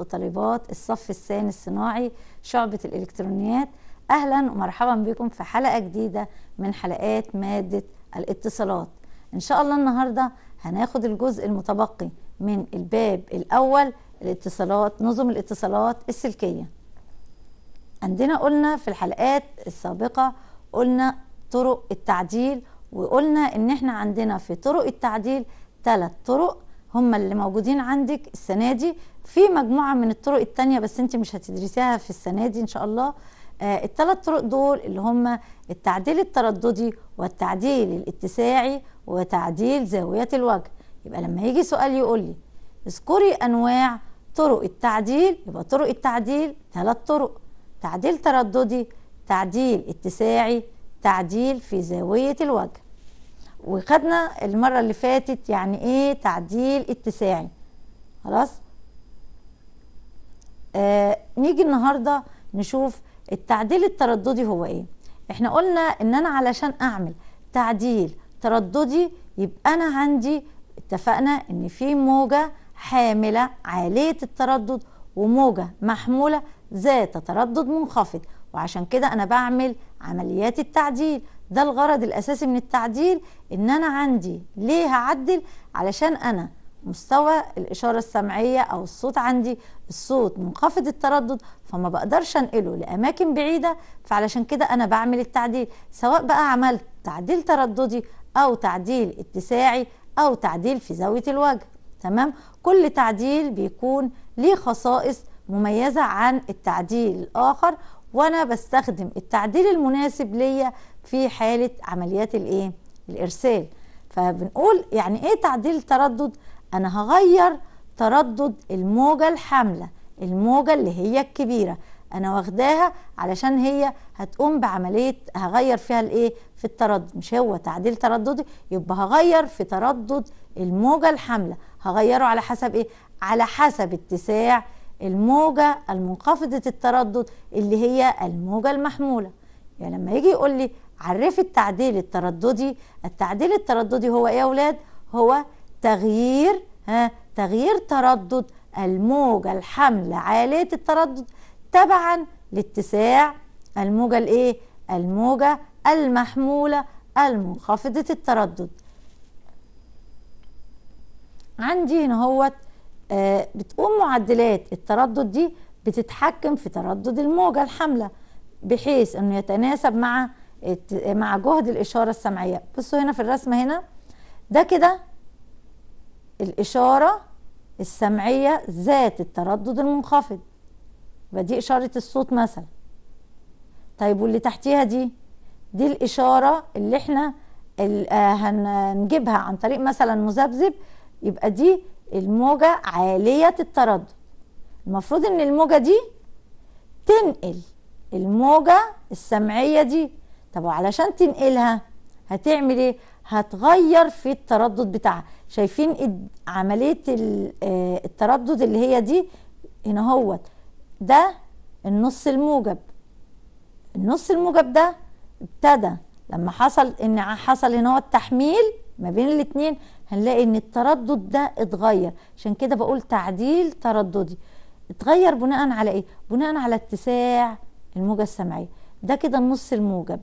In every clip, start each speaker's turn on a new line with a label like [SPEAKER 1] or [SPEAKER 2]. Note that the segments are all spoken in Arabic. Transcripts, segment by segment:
[SPEAKER 1] وطالبات الصف الثاني الصناعي شعبة الإلكترونيات أهلا ومرحبا بكم في حلقة جديدة من حلقات مادة الاتصالات إن شاء الله النهاردة هناخد الجزء المتبقي من الباب الأول الاتصالات نظم الاتصالات السلكية عندنا قلنا في الحلقات السابقة قلنا طرق التعديل وقلنا ان احنا عندنا في طرق التعديل ثلاث طرق هم اللي موجودين عندك السنه دي في مجموعه من الطرق الثانيه بس انت مش هتدرسيها في السنه دي ان شاء الله آه الثلاث طرق دول اللي هم التعديل الترددي والتعديل الاتساعي وتعديل زاويه الوجه يبقى لما يجي سؤال يقول لي اذكري انواع طرق التعديل يبقى طرق التعديل ثلاث طرق تعديل ترددي تعديل اتساعي تعديل في زاويه الوجه وخدنا المره اللي فاتت يعني ايه تعديل اتساعي خلاص آه نيجي النهارده نشوف التعديل الترددي هو ايه احنا قلنا ان انا علشان اعمل تعديل ترددي يبقى انا عندي اتفقنا ان في موجه حامله عاليه التردد وموجه محموله ذات تردد منخفض وعشان كده انا بعمل عمليات التعديل ده الغرض الاساسي من التعديل ان انا عندي ليه هعدل علشان انا مستوى الاشاره السمعيه او الصوت عندي الصوت منخفض التردد فما بقدرش انقله لاماكن بعيده فعلشان كده انا بعمل التعديل سواء بقى عملت تعديل ترددي او تعديل اتساعي او تعديل في زاويه الوجه تمام كل تعديل بيكون ليه خصائص مميزه عن التعديل الاخر وانا بستخدم التعديل المناسب ليا في حاله عمليات الايه الارسال فبنقول يعني ايه تعديل تردد انا هغير تردد الموجه الحامله الموجه اللي هي الكبيره انا واخداها علشان هي هتقوم بعمليه هغير فيها الايه في التردد مش هو تعديل ترددي يبقى هغير في تردد الموجه الحامله هغيره على حسب ايه على حسب اتساع الموجه المنخفضه التردد اللي هي الموجه المحموله يعني لما يجي يقول لي عرفي التعديل الترددي التعديل الترددي هو ايه يا اولاد هو تغيير ها تغيير تردد الموجة الحاملة عالية التردد تبعا لاتساع الموجة الايه الموجة المحمولة المنخفضة التردد عندي هنا هو آه بتقوم معدلات التردد دي بتتحكم في تردد الموجة الحاملة بحيث انه يتناسب مع مع جهد الإشارة السمعية بصوا هنا في الرسمة هنا ده كده الإشارة السمعية ذات التردد المنخفض يبقى دي إشارة الصوت مثلا طيب واللي تحتيها دي دي الإشارة اللي احنا آه، هنجيبها عن طريق مثلا مذبذب يبقى دي الموجة عالية التردد المفروض ان الموجة دي تنقل الموجة السمعية دي طب وعلشان تنقلها هتعمل ايه هتغير في التردد بتاعها شايفين عمليه آه، التردد اللي هي دي هنا هوت ده النص الموجب النص الموجب ده ابتدى لما حصل ان حصل هنا هو التحميل ما بين الاتنين هنلاقي ان التردد ده اتغير عشان كده بقول تعديل ترددي اتغير بناء على ايه بناء على اتساع الموجه السمعيه ده كده النص الموجب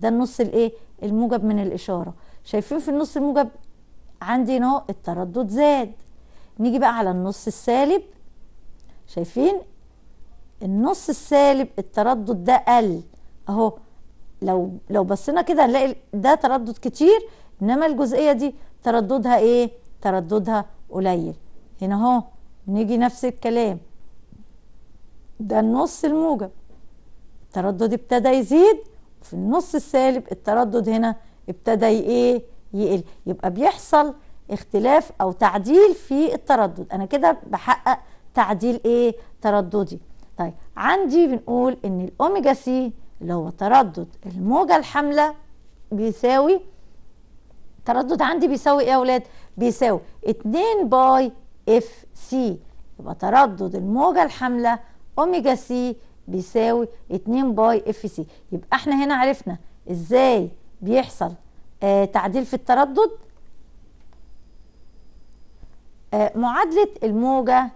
[SPEAKER 1] ده النص الايه الموجب من الاشاره شايفين في النص الموجب عندي هنا التردد زاد نيجي بقى على النص السالب شايفين النص السالب التردد ده قل اهو لو لو بصينا كده هنلاقي ده تردد كتير انما الجزئيه دي ترددها ايه ترددها قليل هنا اهو نيجي نفس الكلام ده النص الموجب التردد ابتدى يزيد في النص السالب التردد هنا ابتدى ايه يقل يبقى بيحصل اختلاف او تعديل في التردد انا كده بحقق تعديل ايه ترددي طيب عندي بنقول ان الاوميجا سي اللي هو تردد الموجه الحامله بيساوي التردد عندي بيساوي ايه يا اولاد بيساوي 2 باي اف سي يبقى تردد الموجه الحامله اوميجا سي بيساوي 2 باي اف سي يبقى احنا هنا عرفنا ازاي بيحصل آه تعديل في التردد آه معادله الموجه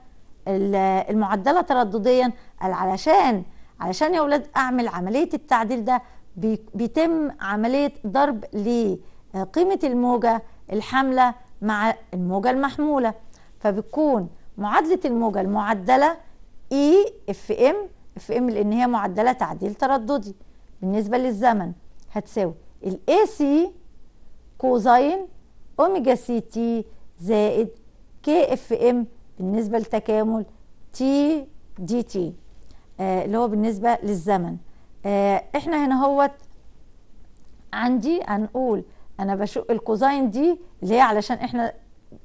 [SPEAKER 1] المعدله تردديا علشان علشان يا اولاد اعمل عمليه التعديل ده بيتم عمليه ضرب لقيمه آه، الموجه الحامله مع الموجه المحموله فبتكون معادله الموجه المعدله اي اف ام اف ام لان هي معدله تعديل ترددي بالنسبه للزمن هتساوي الاي سي كوزين اوميجا سي تي زائد كي اف ام بالنسبه لتكامل تي دي تي آه اللي هو بالنسبه للزمن آه احنا هنا هوت عندي هنقول انا بشق الكوزين دي اللي هي علشان احنا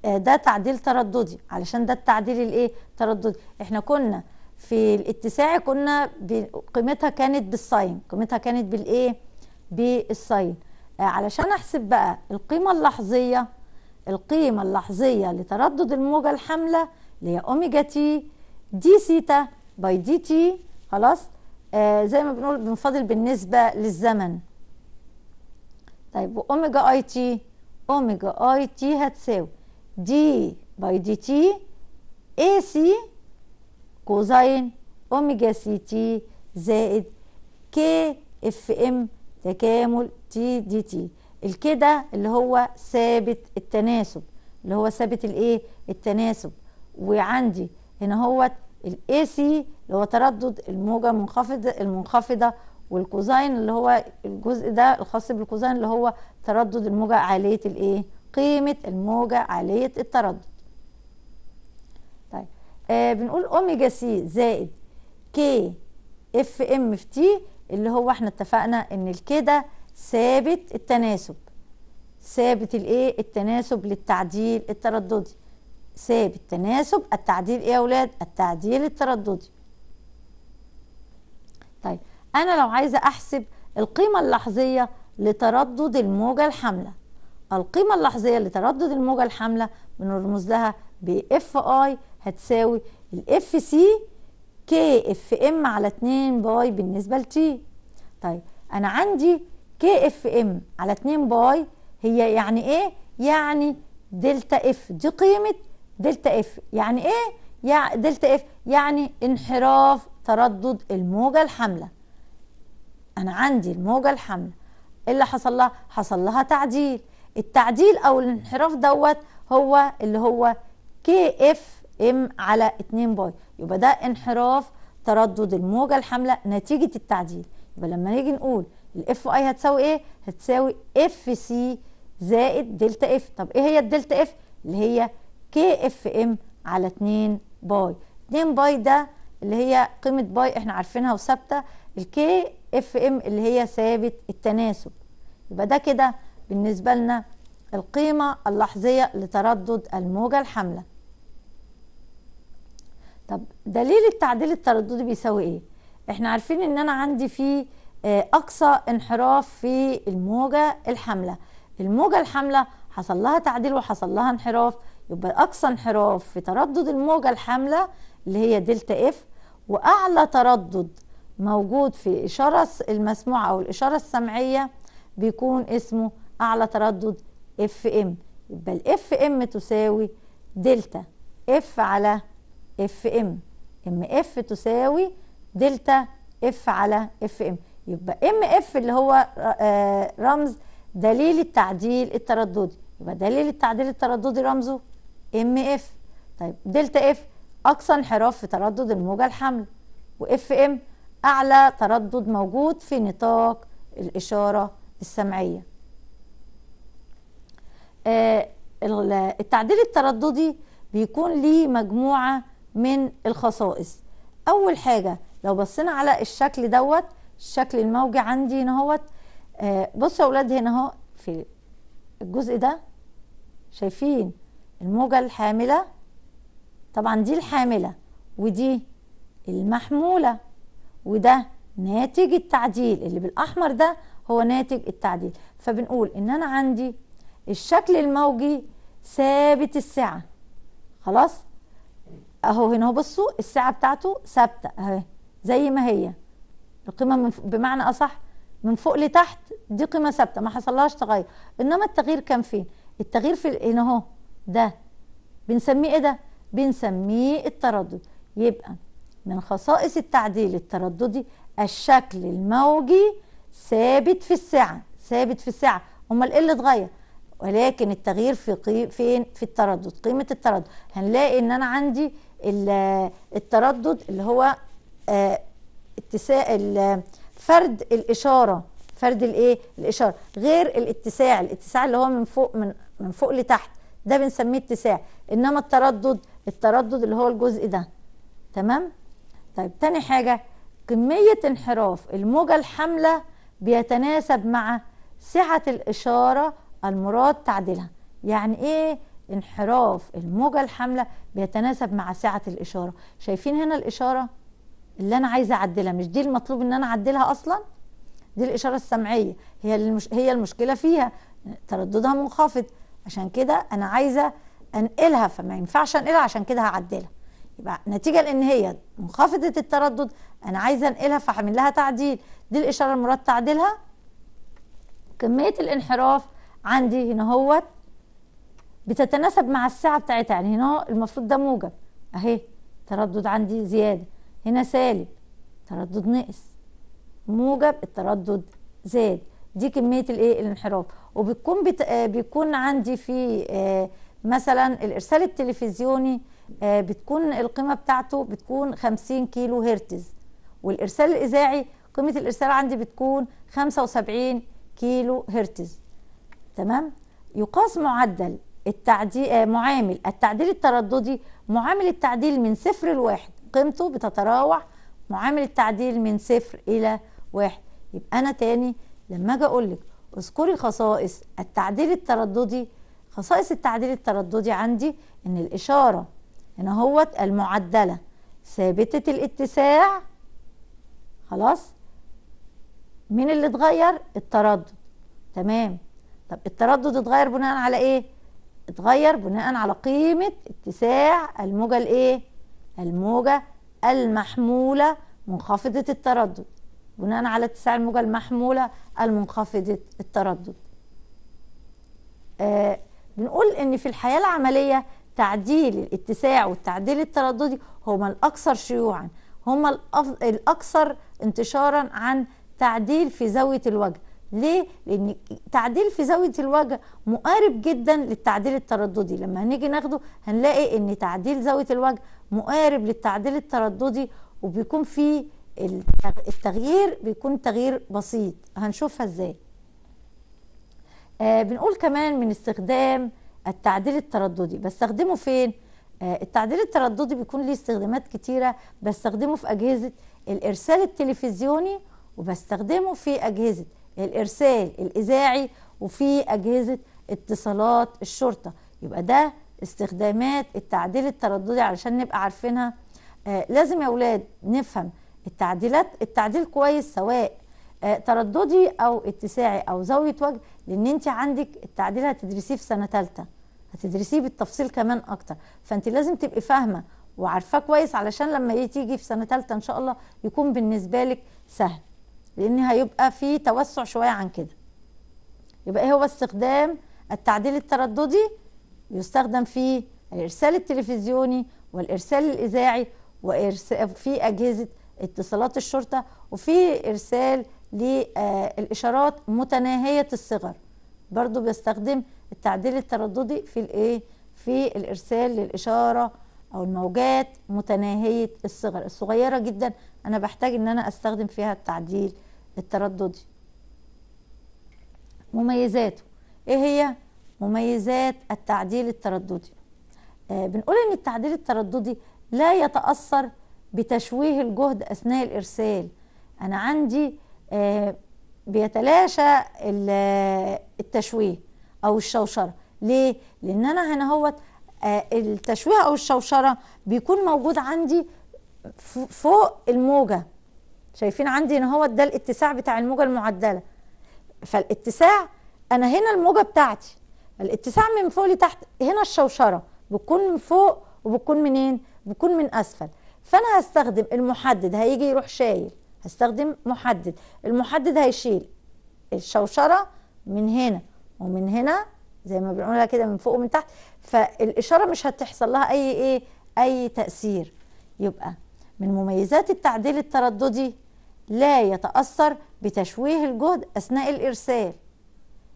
[SPEAKER 1] آه، ده تعديل ترددي علشان ده التعديل الايه ترددي احنا كنا في الاتساع كنا قيمتها كانت بالساين قيمتها كانت بالايه بالساين آه، علشان احسب بقى القيمه اللحظيه القيمه اللحظيه لتردد الموجه الحامله اللي هي اوميجا تي دي سيتا باي دي تي خلاص آه زي ما بنقول بنفضل بالنسبه للزمن طيب اوميجا اي تي اوميجا اي تي هتساوي دي باي دي تي اي سي كوزين أوميجا سي تي زائد كي اف ام تكامل تي دي تي الكده اللي هو ثابت التناسب اللي هو ثابت الايه التناسب وعندي هنا هو الاي سي اللي هو تردد الموجة المنخفضة المنخفضة والكوزين اللي هو الجزء ده الخاص بالكوزين اللي هو تردد الموجة عالية الايه قيمة الموجة عالية التردد آه بنقول اوميجا سي زائد كي اف ام في تي اللي هو احنا اتفقنا ان الكده ثابت التناسب ثابت الايه التناسب للتعديل الترددي ثابت تناسب التعديل ايه يا اولاد التعديل الترددي طيب انا لو عايزه احسب القيمه اللحظيه لتردد الموجه الحامله القيمه اللحظيه لتردد الموجه الحامله بنرمز لها ب اف اي هتساوي الاف سي كي اف ام على 2 باي بالنسبه لتي طيب انا عندي كي اف ام على 2 باي هي يعني ايه يعني دلتا اف دي قيمه دلتا اف يعني ايه يع دلتا اف يعني انحراف تردد الموجه الحامله انا عندي الموجه الحامله ايه اللي حصل لها حصل لها تعديل التعديل او الانحراف دوت هو اللي هو كي اف ام على 2 باي يبقى ده انحراف تردد الموجة الحاملة نتيجة التعديل يبقى لما نيجي نقول الاف اي هتساوي ايه هتساوي اف سي زائد دلتا اف طب ايه هي الدلتا اف اللي هي كي اف ام على 2 باي 2 باي ده اللي هي قيمة باي احنا عارفينها وثابتة الكي اف ام اللي هي ثابت التناسب يبقى ده كده بالنسبة لنا القيمة اللحظية لتردد الموجة الحاملة طب دليل التعديل الترددي بيساوي ايه احنا عارفين ان انا عندي في آه، اقصى انحراف في الموجه الحامله الموجه الحامله حصل لها تعديل وحصل لها انحراف يبقى اقصى انحراف في تردد الموجه الحامله اللي هي دلتا اف واعلى تردد موجود في الاشاره المسموعه او الاشاره السمعيه بيكون اسمه اعلى تردد اف ام يبقى الاف ام تساوي دلتا اف على اف ام ام اف تساوي دلتا اف على اف ام يبقى ام اف اللي هو آه، رمز دليل التعديل الترددي يبقى دليل التعديل الترددي رمزه ام اف طيب دلتا اف اقصى انحراف في تردد الموجه الحمل واف ام اعلى تردد موجود في نطاق الاشاره السمعيه آه، التعديل الترددي بيكون ليه مجموعه من الخصائص اول حاجه لو بصينا على الشكل دوت الشكل الموجي عندي هنا اهوت آه، بصوا يا اولاد هنا اهو في الجزء ده شايفين الموجه الحامله طبعا دي الحامله ودي المحموله وده ناتج التعديل اللي بالاحمر ده هو ناتج التعديل فبنقول ان انا عندي الشكل الموجي ثابت السعه خلاص اهو هنا اهو بصوا الساعه بتاعته ثابته اهي زي ما هي القيمه من بمعنى اصح من فوق لتحت دي قيمه ثابته ما حصلهاش تغير انما التغيير كان فين التغيير في هنا اهو ده بنسميه ايه ده بنسميه التردد يبقى من خصائص التعديل الترددي الشكل الموجي ثابت في الساعه ثابت في الساعه امال ايه اللي اتغير ولكن التغيير في قي... فين في التردد قيمه التردد هنلاقي ان انا عندي التردد اللي هو آه، اتساع فرد الاشاره فرد الايه الاشاره غير الاتساع الاتساع اللي هو من فوق من من فوق لتحت ده بنسميه اتساع انما التردد التردد اللي هو الجزء ده تمام طيب تاني حاجه كميه انحراف الموجه الحامله بيتناسب مع سعه الاشاره المراد تعديلها يعني ايه انحراف الموجة الحاملة بيتناسب مع سعة الإشارة شايفين هنا الإشارة اللي أنا عايزة أعدلها مش دي المطلوب إن أنا أعدلها أصلا دي الإشارة السمعية هي المش... هي المشكلة فيها ترددها منخفض عشان كده أنا عايزة أنقلها فما ينفعش أنقلها عشان كده هعدلها يبقى نتيجة لأن هي منخفضة التردد أنا عايزة أنقلها فهعمل لها تعديل دي الإشارة المراد تعديلها كمية الانحراف عندي هنا هوت بتتناسب مع الساعه بتاعتها يعني هنا المفروض ده موجب اهي تردد عندي زياده هنا سالب تردد نقص موجب التردد زاد دي كميه الايه الانحراف وبتكون بت... آه، بيكون عندي في آه، مثلا الارسال التلفزيوني آه، بتكون القيمه بتاعته بتكون 50 كيلو هرتز والارسال الاذاعي قيمه الارسال عندي بتكون 75 كيلو هرتز تمام يقاس معدل التعديل آه، معامل التعديل الترددي معامل التعديل من صفر لواحد قيمته بتتراوح معامل التعديل من صفر الى واحد يبقى انا تاني لما اجي اقول لك اذكري خصائص التعديل الترددي خصائص التعديل الترددي عندي ان الاشاره هنا هوت المعدله ثابته الاتساع خلاص مين اللي اتغير التردد تمام طب التردد اتغير بناء على ايه اتغير بناء على قيمة اتساع الموجة الايه الموجة المحمولة منخفضة التردد بناء على اتساع الموجة المحمولة المنخفضة التردد آه بنقول ان في الحياة العملية تعديل الاتساع والتعديل الترددي هما الأكثر شيوعا هما الأكثر انتشارا عن تعديل في زاوية الوجه ليه؟ لان تعديل في زاويه الوجه مقارب جدا للتعديل الترددي لما هنيجي ناخده هنلاقي ان تعديل زاويه الوجه مقارب للتعديل الترددي وبيكون فيه التغيير بيكون تغيير بسيط هنشوفها ازاي آه بنقول كمان من استخدام التعديل الترددي بستخدمه فين آه التعديل الترددي بيكون ليه استخدامات كتيره بستخدمه في اجهزه الارسال التلفزيوني وبستخدمه في اجهزه الارسال الاذاعي وفي اجهزه اتصالات الشرطه يبقى ده استخدامات التعديل الترددي علشان نبقى عارفينها آه لازم يا اولاد نفهم التعديلات التعديل كويس سواء آه ترددي او اتساعي او زاويه وجه لان انت عندك التعديل هتدرسيه في سنه ثالثه هتدرسيه بالتفصيل كمان اكتر فانت لازم تبقي فاهمه وعارفاه كويس علشان لما تيجي في سنه ثالثه ان شاء الله يكون بالنسبه لك سهل لان هيبقى في توسع شويه عن كده يبقى ايه هو استخدام التعديل الترددي يستخدم في الارسال التلفزيوني والارسال الاذاعي وفي اجهزه اتصالات الشرطه وفي ارسال للاشارات آه، متناهيه الصغر برضو بيستخدم التعديل الترددي في الايه في الارسال للاشاره او الموجات متناهيه الصغر الصغيره جدا انا بحتاج ان انا استخدم فيها التعديل الترددي مميزاته ايه هي مميزات التعديل الترددي آه بنقول ان التعديل الترددي لا يتاثر بتشويه الجهد اثناء الارسال انا عندي آه بيتلاشى آه، التشويه او الشوشره ليه لان انا هنا هو آه التشويه او الشوشره بيكون موجود عندي فوق الموجه شايفين عندي ان هو ده الاتساع بتاع الموجه المعدله فالاتساع انا هنا الموجه بتاعتي الاتساع من فوق لتحت هنا الشوشره بتكون من فوق وبتكون منين بتكون من اسفل فانا هستخدم المحدد هيجي يروح شايل هستخدم محدد المحدد هيشيل الشوشره من هنا ومن هنا زي ما بنقولها كده من فوق ومن تحت فالاشاره مش هتحصل لها اي ايه اي تاثير يبقى من مميزات التعديل الترددي لا يتأثر بتشويه الجهد أثناء الإرسال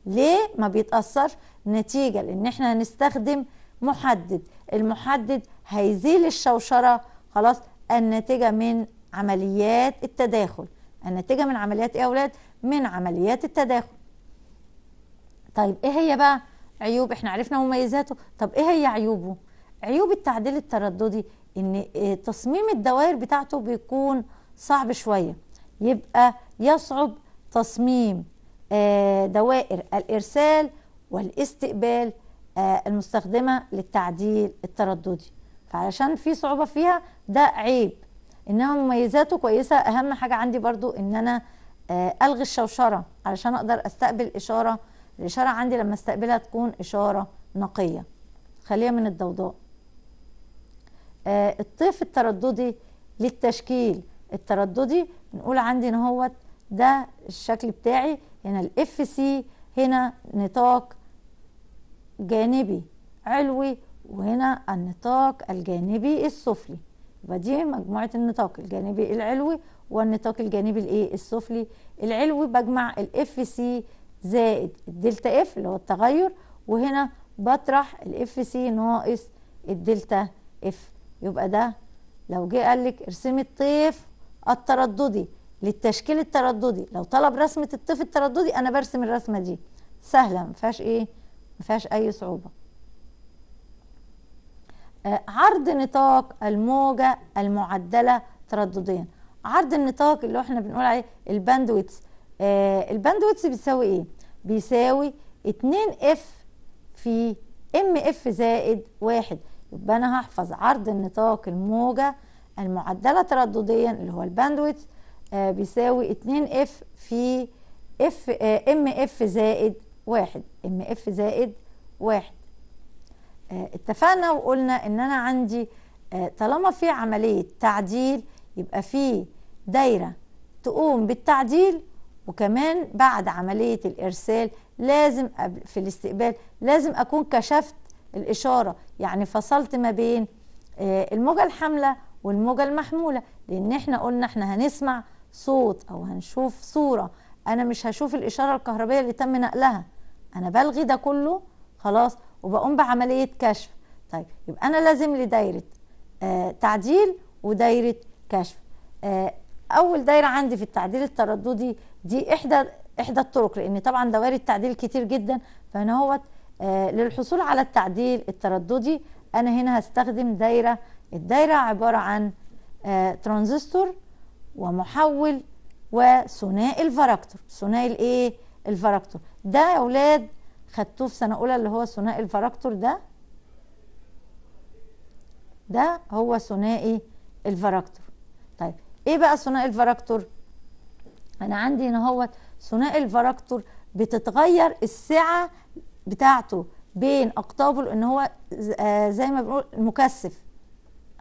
[SPEAKER 1] ليه ما بيتأثرش نتيجة لأن احنا هنستخدم محدد المحدد هيزيل الشوشرة خلاص الناتجة من عمليات التداخل الناتجة من عمليات ايه يا أولاد؟ من عمليات التداخل طيب ايه هي بقى عيوب احنا عرفنا مميزاته طب ايه هي عيوبه عيوب التعديل الترددي ان آه، تصميم الدوائر بتاعته بيكون صعب شويه يبقى يصعب تصميم آه، دوائر الإرسال والاستقبال آه، المستخدمة للتعديل الترددي فعلشان في صعوبة فيها ده عيب إنها مميزاته كويسة أهم حاجة عندي برضو إن أنا آه، ألغي الشوشرة علشان أقدر أستقبل إشارة الإشارة عندي لما استقبلها تكون إشارة نقية خالية من الضوضاء الطيف الترددي للتشكيل الترددي نقول عندي ان هو ده الشكل بتاعي هنا الاف سي هنا نطاق جانبي علوي وهنا النطاق الجانبي السفلي يبقى دي مجموعة النطاق الجانبي العلوي والنطاق الجانبي الايه السفلي العلوي بجمع الاف سي زائد الدلتا اف اللي هو التغير وهنا بطرح الاف سي ناقص الدلتا اف يبقى ده لو جه قال لك ارسمي الطيف الترددي للتشكيل الترددي لو طلب رسمه الطفل الترددي انا برسم الرسمه دي سهله ما فيهاش ايه ما فيهاش اي صعوبه آه، عرض نطاق الموجه المعدله تردديا عرض النطاق اللي احنا بنقول عليه الباندويتس آه الباندويتس بيساوي ايه بيساوي 2 اف في ام اف زائد واحد يبقى انا هحفظ عرض النطاق الموجه المعدلة تردديا اللي هو الباندويت آه، بيساوي 2 اف في اف ام اف زائد واحد ام اف زائد واحد آه، اتفقنا وقلنا ان انا عندي آه، طالما في عملية تعديل يبقى في دايرة تقوم بالتعديل وكمان بعد عملية الإرسال لازم في الاستقبال لازم أكون كشفت الإشارة يعني فصلت ما بين الموجة الحاملة والموجة المحمولة لأن احنا قلنا احنا هنسمع صوت أو هنشوف صورة أنا مش هشوف الإشارة الكهربية اللي تم نقلها أنا بلغي ده كله خلاص وبقوم بعملية كشف طيب يبقى أنا لازم لدايرة آه تعديل ودايرة كشف آه أول دايرة عندي في التعديل الترددي دي إحدى إحدى الطرق لأن طبعا دوائر التعديل كتير جدا فأنا هو آه للحصول على التعديل الترددي أنا هنا هستخدم دايرة الدايرة عبارة عن آه، ترانزستور ومحول وثنائي الفاركتور ثنائي الايه الفاركتور ده يا اولاد خدتوه في سنه اولى اللي هو ثنائي الفاركتور ده ده هو ثنائي الفاركتور طيب ايه بقى ثنائي الفاركتور انا عندي هنا هو ثنائي الفاركتور بتتغير السعه بتاعته بين اقطابه لان هو آه، زي ما بنقول مكثف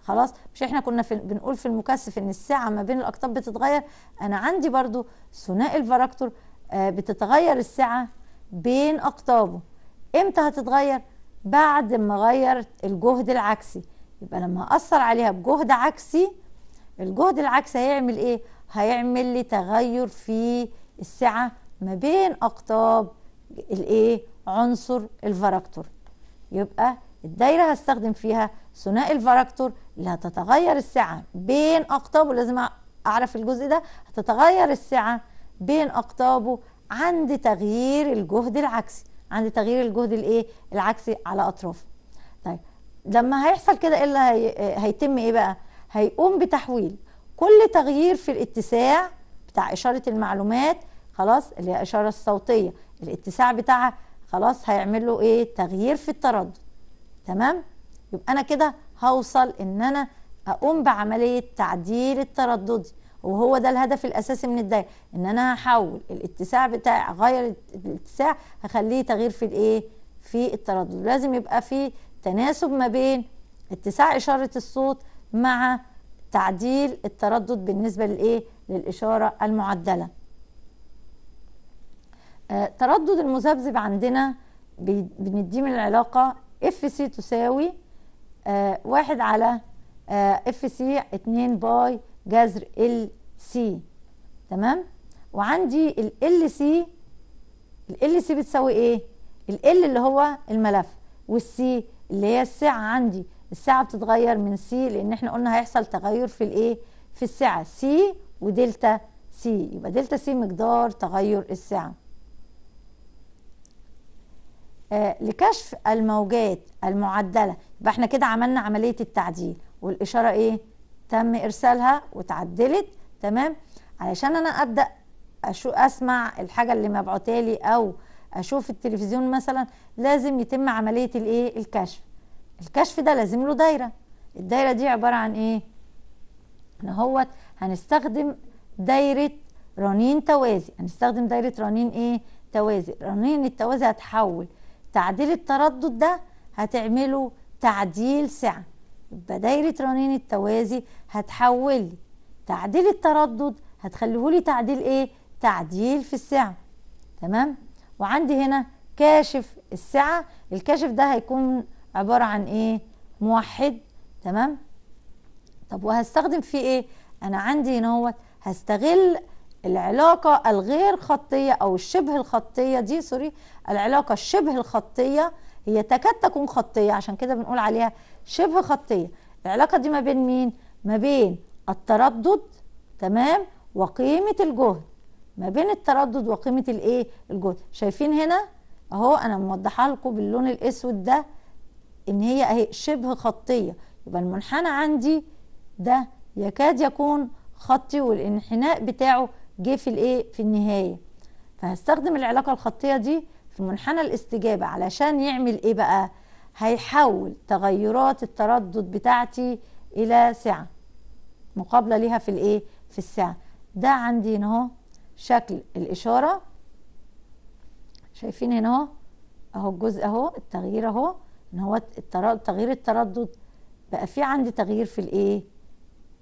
[SPEAKER 1] خلاص مش احنا كنا في بنقول في المكثف ان الساعه ما بين الاقطاب بتتغير انا عندي برضو ثنائي الفراكتور آه بتتغير الساعه بين اقطابه امتى هتتغير بعد ما غير الجهد العكسي يبقى لما اثر عليها بجهد عكسي الجهد العكسي هيعمل ايه هيعمل لي تغير في الساعه ما بين اقطاب الايه عنصر الفراكتور يبقى الدايره هستخدم فيها ثنائي الفراكتور لا تتغير السعة بين أقطابه لازم أعرف الجزء ده هتتغير السعة بين أقطابه عند تغيير الجهد العكسي عند تغيير الجهد الايه العكسي على أطرافه طيب لما هيحصل كده ايه اللي هي... هيتم ايه بقى هيقوم بتحويل كل تغيير في الاتساع بتاع إشارة المعلومات خلاص اللي هي إشارة الصوتية الاتساع بتاعها خلاص هيعمل له ايه تغيير في التردد تمام يبقى انا كده هوصل ان انا اقوم بعمليه تعديل التردد وهو ده الهدف الاساسي من الدايره ان انا هحول الاتساع بتاعي اغير الاتساع هخليه تغيير في الايه في التردد لازم يبقى في تناسب ما بين اتساع اشاره الصوت مع تعديل التردد بالنسبه للايه للاشاره المعدله آه تردد المذبذب عندنا بنديه من العلاقه اف سي تساوي آه، واحد على اف سي 2 باي جذر ال سي تمام وعندي ال ال سي ال ال سي بتساوي ايه ال ال اللي هو الملف والسي اللي هي السعه عندي السعه بتتغير من سي لان احنا قلنا هيحصل تغير في الايه في السعه سي ودلتا سي يبقى دلتا سي مقدار تغير السعه آه لكشف الموجات المعدله يبقى احنا كده عملنا عمليه التعديل والاشاره ايه تم ارسالها وتعدلت تمام علشان انا ابدا أشو اسمع الحاجه اللي مبعوتها لي او اشوف التلفزيون مثلا لازم يتم عمليه الايه الكشف الكشف ده لازم له دايره الدايره دي عباره عن ايه ان هو هنستخدم دايره رنين توازي هنستخدم دايره رنين ايه توازي رنين التوازي هتحول تعديل التردد ده هتعمله تعديل سعة يبقى دايرة رنين التوازي هتحول لي تعديل التردد هتخليه لي تعديل ايه تعديل في السعة تمام وعندي هنا كاشف السعة الكاشف ده هيكون عبارة عن ايه موحد تمام طب وهستخدم فيه ايه انا عندي هنا هو هستغل العلاقة الغير خطية او الشبه الخطية دي سوري العلاقة الشبه الخطية هي تكاد تكون خطيه عشان كده بنقول عليها شبه خطيه العلاقه دي ما بين مين ما بين التردد تمام وقيمه الجهد ما بين التردد وقيمه الايه الجهد شايفين هنا اهو انا موضحه لكم باللون الاسود ده ان هي اهي شبه خطيه يبقى المنحنى عندي ده يكاد يكون خطي والانحناء بتاعه جه في الايه في النهايه فهستخدم العلاقه الخطيه دي في منحنى الاستجابه علشان يعمل ايه بقى هيحول تغيرات التردد بتاعتي الى سعه مقابله ليها في الايه في السعه ده عندي هنا شكل الاشاره شايفين هنا اهو اهو الجزء اهو التغيير اهو ان هو تغيير التردد بقى في عندي تغيير في الايه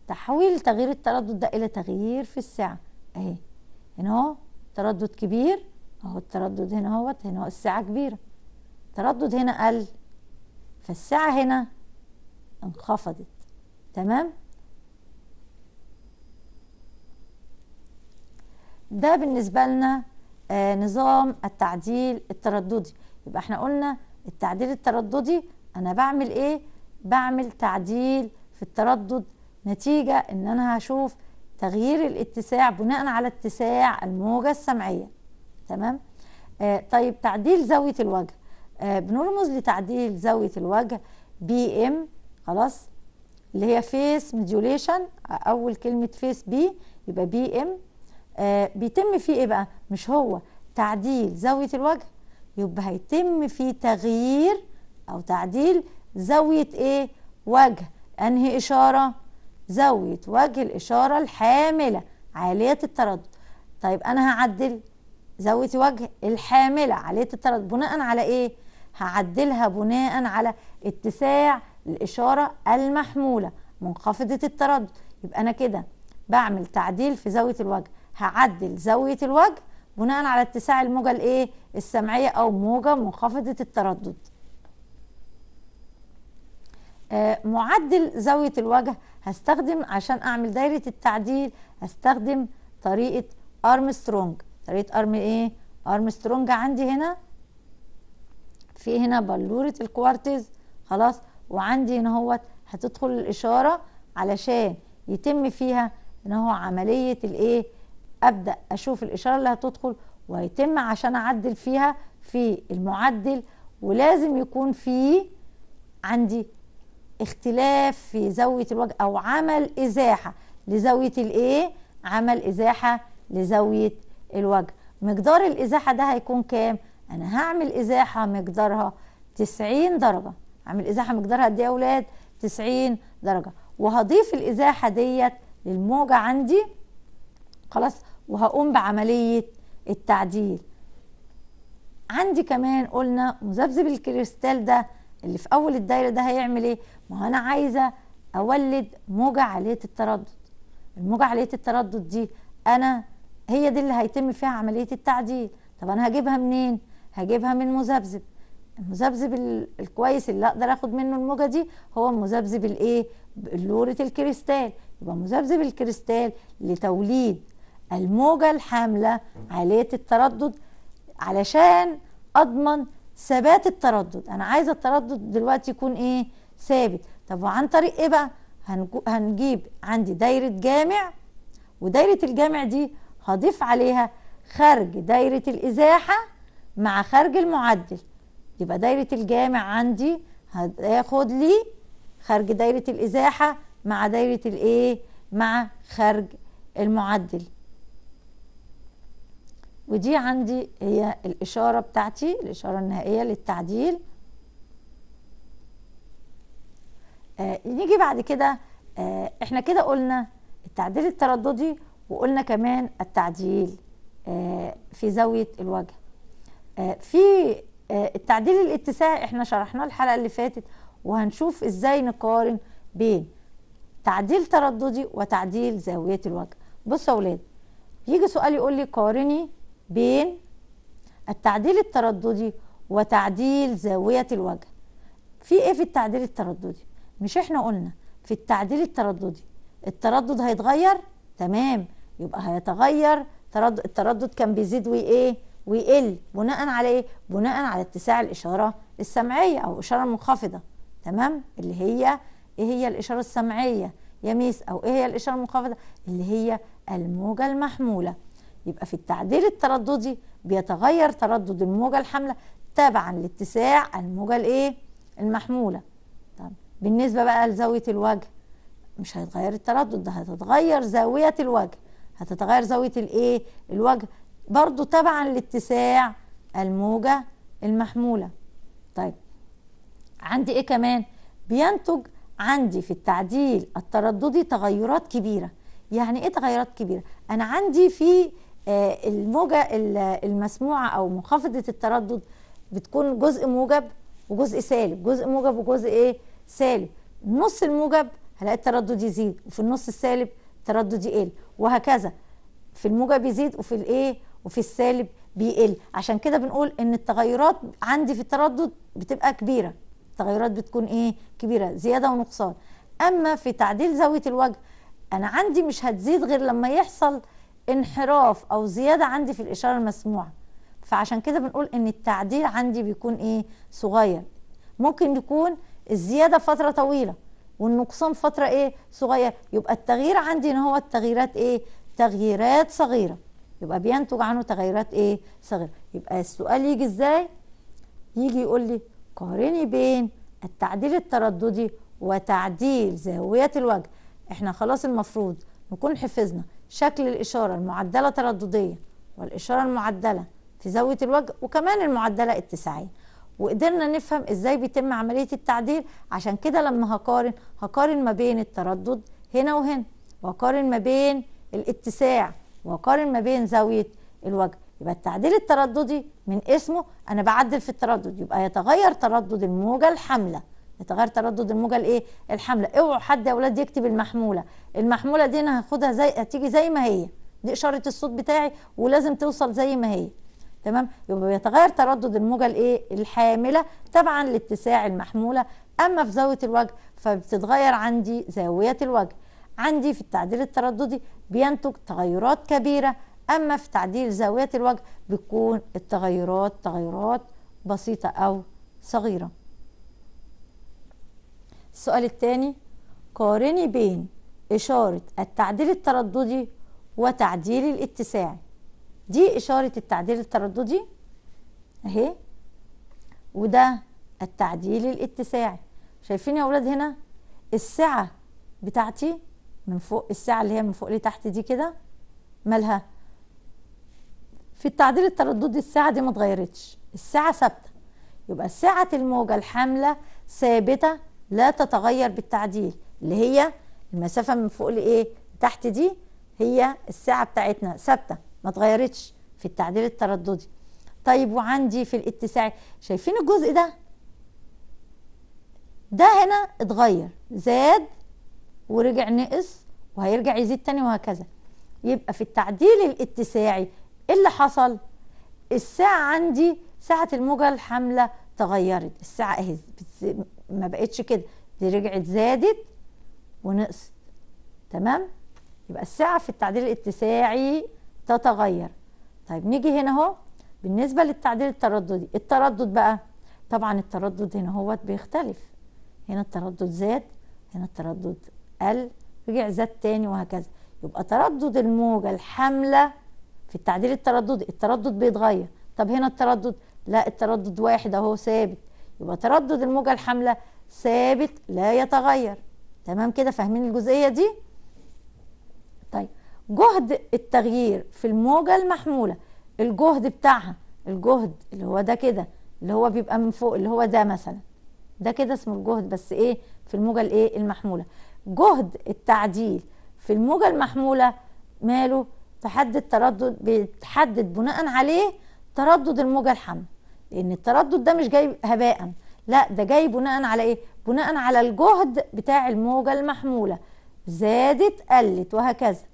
[SPEAKER 1] تحويل تغيير التردد ده الى تغيير في السعه اهي هنا تردد كبير اهو التردد هنا اهوت هنا الساعة كبيرة التردد هنا قل فالساعة هنا انخفضت تمام ده بالنسبة لنا آه نظام التعديل الترددي يبقى احنا قلنا التعديل الترددي انا بعمل ايه بعمل تعديل في التردد نتيجة ان انا هشوف تغيير الاتساع بناء على اتساع الموجة السمعية تمام آه طيب تعديل زاويه الوجه آه بنرمز لتعديل زاويه الوجه بي ام خلاص اللي هي فيس موديوليشن اول كلمه فيس بي يبقى بي ام آه بيتم فيه ايه بقى مش هو تعديل زاويه الوجه يبقى هيتم فيه تغيير او تعديل زاويه ايه وجه انهي اشاره زاويه وجه الاشاره الحامله عاليه التردد طيب انا هعدل زاويه وجه الحامله عليه التردد بناء على ايه هعدلها بناء على اتساع الاشاره المحموله منخفضه التردد يبقى انا كده بعمل تعديل في زاويه الوجه هعدل زاويه الوجه بناء على اتساع الموجه الايه السمعيه او موجه منخفضه التردد آه معدل زاويه الوجه هستخدم عشان اعمل دايره التعديل هستخدم طريقه ارمسترونج طريقه ارم ايه ارمسترونج عندي هنا في هنا بلوره الكوارتز خلاص وعندي هنا هو هتدخل الاشاره علشان يتم فيها ان هو عمليه الايه ابدا اشوف الاشاره اللي هتدخل وهيتم عشان اعدل فيها في المعدل ولازم يكون في عندي اختلاف في زاويه الوجه او عمل ازاحه لزاويه الايه عمل ازاحه لزاويه الوجه مقدار الازاحه ده هيكون كام انا هعمل ازاحه مقدارها 90 درجه هعمل ازاحه مقدارها قد ايه يا اولاد 90 درجه وهضيف الازاحه ديت للموجه عندي خلاص وهقوم بعمليه التعديل عندي كمان قلنا مذبذب الكريستال ده اللي في اول الدايره ده هيعمل ايه ما هو انا عايزه اولد موجه عاليه التردد الموجه عاليه التردد دي انا هي دي اللي هيتم فيها عملية التعديل طب أنا هجيبها منين؟ هجيبها من مذبذب المذبذب الكويس اللي اقدر اخد منه الموجه دي هو المذبذب الايه لوره الكريستال يبقى مذبذب الكريستال لتوليد الموجه الحامله عاليه التردد علشان اضمن ثبات التردد انا عايزه التردد دلوقتي يكون ايه ثابت طب وعن طريق ايه بقى هنجيب عندي دايره جامع ودايره الجامع دي هضيف عليها خارج دايرة الإزاحة مع خارج المعدل يبقى دايرة الجامع عندي هاخد لي خارج دايرة الإزاحة مع دايرة الإيه؟ مع خارج المعدل ودي عندي هي الإشارة بتاعتي الإشارة النهائية للتعديل آه نيجي بعد كده آه احنا كده قلنا التعديل الترددي وقلنا كمان التعديل آه، في زاوية الوجه آه، في آه، التعديل الاتساعي احنا شرحناه الحلقة اللي فاتت وهنشوف ازاي نقارن بين تعديل ترددي وتعديل زاوية الوجه بصوا يا ولاد يجي سؤال يقول لي قارني بين التعديل الترددي وتعديل زاوية الوجه في ايه في التعديل الترددي مش احنا قلنا في التعديل الترددي التردد هيتغير تمام يبقى هيتغير تردد التردد كان بيزيد وايه ويقل بناء على ايه بناء على اتساع الاشاره السمعيه او اشاره المنخفضه تمام اللي هي ايه هي الاشاره السمعيه يا ميس او ايه هي الاشاره المنخفضه اللي هي الموجه المحموله يبقى في التعديل الترددي بيتغير تردد الموجه الحامله تبعا لاتساع الموجه الايه المحموله طب بالنسبه بقى لزاويه الوجه مش هيتغير التردد ده هتتغير زاويه الوجه هتتغير زاويه الايه الوجه برضو تبعا لاتساع الموجه المحموله طيب عندي ايه كمان بينتج عندي في التعديل الترددي تغيرات كبيره يعني ايه تغيرات كبيره انا عندي في آه، الموجه المسموعه او منخفضه التردد بتكون جزء موجب وجزء سالب جزء موجب وجزء ايه سالب نص الموجب هلاقي التردد يزيد وفي النص السالب التردد يقل وهكذا في الموجب يزيد وفي الايه وفي السالب بيقل عشان كده بنقول ان التغيرات عندي في التردد بتبقى كبيره التغيرات بتكون ايه كبيره زياده ونقصان اما في تعديل زاويه الوجه انا عندي مش هتزيد غير لما يحصل انحراف او زياده عندي في الاشاره المسموعه فعشان كده بنقول ان التعديل عندي بيكون ايه صغير ممكن يكون الزياده فتره طويله والنقصان فترة ايه صغيرة يبقى التغيير عندي ان هو التغييرات ايه تغييرات صغيرة يبقى بينتج عنه تغييرات ايه صغيرة يبقى السؤال يجي ازاي يجي يقول لي قارني بين التعديل الترددي وتعديل زاوية الوجه احنا خلاص المفروض نكون حفظنا شكل الإشارة المعدلة ترددية والإشارة المعدلة في زاوية الوجه وكمان المعدلة اتساعية وقدرنا نفهم ازاي بيتم عمليه التعديل عشان كده لما هقارن هقارن ما بين التردد هنا وهنا وقارن ما بين الاتساع وقارن ما بين زاويه الوجه يبقى التعديل الترددي من اسمه انا بعدل في التردد يبقى يتغير تردد الموجه الحامله يتغير تردد الموجه الايه الحامله اوعوا حد يا اولاد يكتب المحموله المحموله دي انا هاخدها زي هتيجي زي ما هي دي اشاره الصوت بتاعي ولازم توصل زي ما هي تمام يبقى بيتغير تردد الموجه الايه الحامله تبعا لاتساع المحموله اما في زاويه الوجه فبتتغير عندي زاويه الوجه عندي في التعديل الترددي بينتج تغيرات كبيره اما في تعديل زاويه الوجه بتكون التغيرات تغيرات بسيطه او صغيره السؤال الثاني قارني بين إشارة التعديل الترددي وتعديل الاتساع دي إشارة التعديل الترددي أهي وده التعديل الاتساعي شايفين يا أولاد هنا السعة بتاعتي من فوق السعة اللي هي من فوق لتحت دي كده مالها في التعديل الترددي السعة دي ما اتغيرتش السعة ثابتة يبقى سعة الموجة الحاملة ثابتة لا تتغير بالتعديل اللي هي المسافة من فوق لإيه تحت دي هي السعة بتاعتنا ثابتة ما اتغيرتش في التعديل الترددي طيب وعندي في الاتساع شايفين الجزء ده ده هنا اتغير زاد ورجع نقص وهيرجع يزيد تاني وهكذا يبقى في التعديل الاتساعي ايه اللي حصل الساعة عندي ساعة الموجة الحاملة تغيرت الساعة اهي ما بقتش كده دي رجعت زادت ونقصت تمام يبقى الساعة في التعديل الاتساعي تتغير طيب نيجي هنا اهو بالنسبه للتعديل الترددي التردد بقى طبعا التردد هنا اهوت بيختلف هنا التردد زاد هنا التردد قل رجع زاد تاني وهكذا يبقى تردد الموجه الحامله في التعديل الترددي التردد بيتغير طب هنا التردد لا التردد واحد اهو ثابت يبقى تردد الموجه الحامله ثابت لا يتغير تمام كده فاهمين الجزئيه دي طيب جهد التغيير في الموجة المحمولة الجهد بتاعها الجهد اللي هو ده كده اللي هو بيبقى من فوق اللي هو ده مثلا ده كده اسمه الجهد بس ايه في الموجة الايه المحمولة جهد التعديل في الموجة المحمولة ماله تحدد تردد بيتحدد بناء عليه تردد الموجة الحاملة لان التردد ده مش جاي هباء لا ده جاي بناء على ايه بناء على الجهد بتاع الموجة المحمولة زادت قلت وهكذا